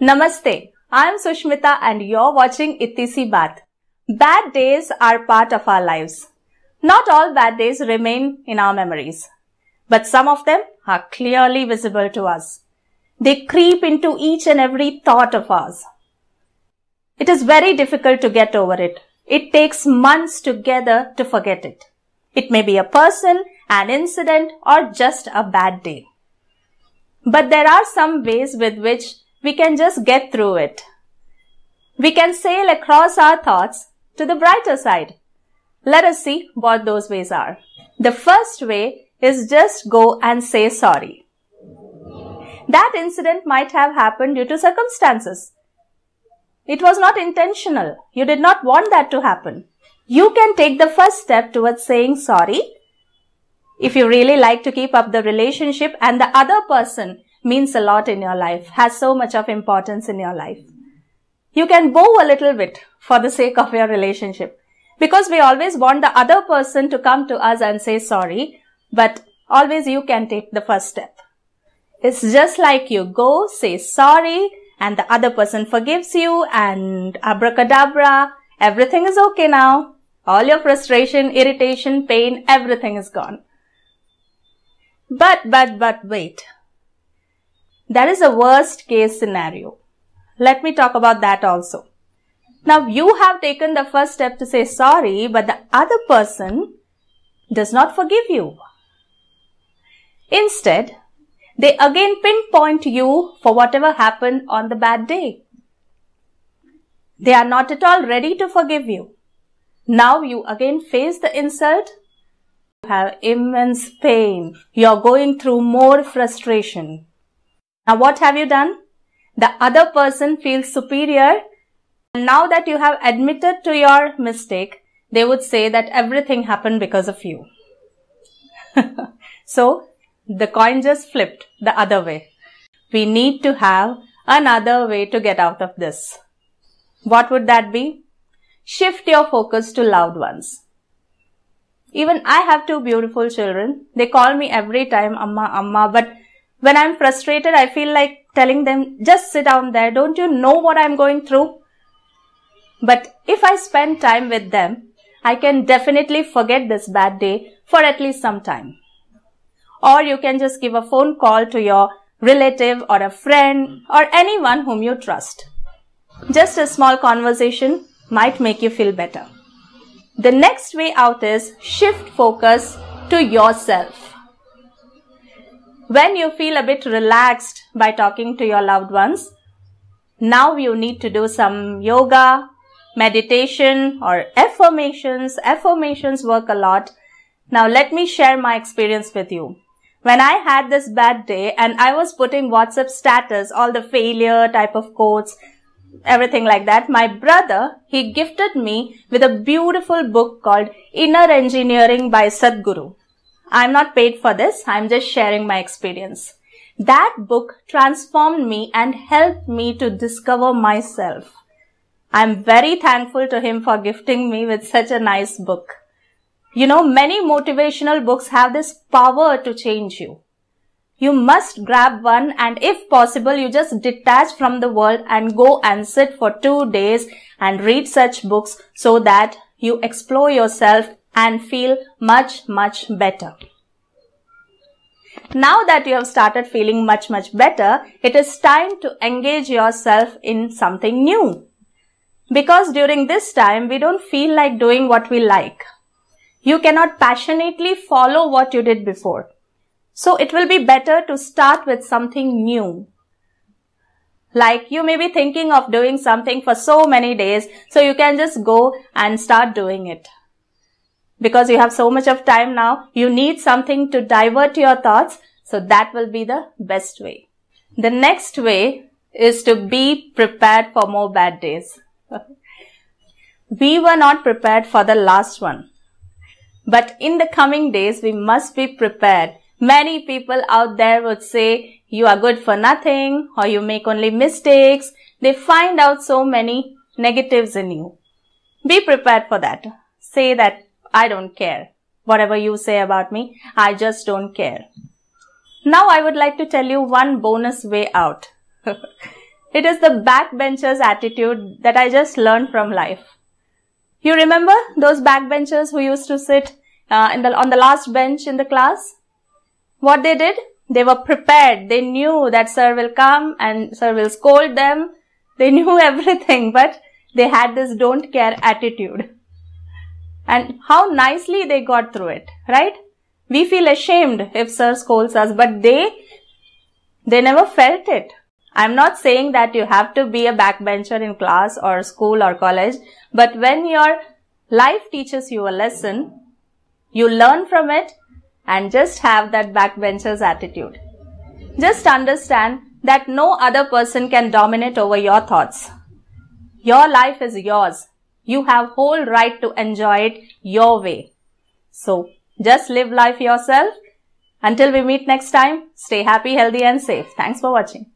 Namaste. I'm Sushmita and you're watching Itisi Bath. Bad days are part of our lives. Not all bad days remain in our memories, but some of them are clearly visible to us. They creep into each and every thought of ours. It is very difficult to get over it. It takes months together to forget it. It may be a person, an incident, or just a bad day. But there are some ways with which we can just get through it. We can sail across our thoughts to the brighter side. Let us see what those ways are. The first way is just go and say sorry. That incident might have happened due to circumstances. It was not intentional. You did not want that to happen. You can take the first step towards saying sorry if you really like to keep up the relationship and the other person means a lot in your life, has so much of importance in your life. You can bow a little bit for the sake of your relationship because we always want the other person to come to us and say sorry, but always you can take the first step. It's just like you go, say sorry, and the other person forgives you, and abracadabra, everything is okay now. All your frustration, irritation, pain, everything is gone. But, but, but wait. That is a worst case scenario. Let me talk about that also. Now you have taken the first step to say sorry, but the other person does not forgive you. Instead, they again pinpoint you for whatever happened on the bad day. They are not at all ready to forgive you. Now you again face the insult. You have immense pain. You are going through more frustration. Now what have you done? The other person feels superior. And now that you have admitted to your mistake, they would say that everything happened because of you. so the coin just flipped the other way. We need to have another way to get out of this. What would that be? Shift your focus to loved ones. Even I have two beautiful children. They call me every time Amma Amma, but when I'm frustrated, I feel like telling them, just sit down there. Don't you know what I'm going through? But if I spend time with them, I can definitely forget this bad day for at least some time. Or you can just give a phone call to your relative or a friend or anyone whom you trust. Just a small conversation might make you feel better. The next way out is shift focus to yourself. When you feel a bit relaxed by talking to your loved ones, now you need to do some yoga, meditation or affirmations. Affirmations work a lot. Now let me share my experience with you. When I had this bad day and I was putting WhatsApp status, all the failure type of quotes, everything like that, my brother, he gifted me with a beautiful book called Inner Engineering by Sadhguru. I'm not paid for this. I'm just sharing my experience. That book transformed me and helped me to discover myself. I'm very thankful to him for gifting me with such a nice book. You know, many motivational books have this power to change you. You must grab one and if possible, you just detach from the world and go and sit for two days and read such books so that you explore yourself and feel much, much better. Now that you have started feeling much, much better, it is time to engage yourself in something new. Because during this time, we don't feel like doing what we like. You cannot passionately follow what you did before. So it will be better to start with something new. Like you may be thinking of doing something for so many days, so you can just go and start doing it because you have so much of time now, you need something to divert your thoughts. So that will be the best way. The next way is to be prepared for more bad days. we were not prepared for the last one. But in the coming days, we must be prepared. Many people out there would say, you are good for nothing or you make only mistakes. They find out so many negatives in you. Be prepared for that. Say that I don't care. Whatever you say about me, I just don't care. Now I would like to tell you one bonus way out. it is the backbenchers attitude that I just learned from life. You remember those backbenchers who used to sit uh, the, on the last bench in the class? What they did? They were prepared. They knew that sir will come and sir will scold them. They knew everything, but they had this don't care attitude and how nicely they got through it, right? We feel ashamed if sir scolds us, but they, they never felt it. I'm not saying that you have to be a backbencher in class or school or college, but when your life teaches you a lesson, you learn from it and just have that backbencher's attitude. Just understand that no other person can dominate over your thoughts. Your life is yours you have whole right to enjoy it your way. So just live life yourself. Until we meet next time, stay happy, healthy and safe. Thanks for watching.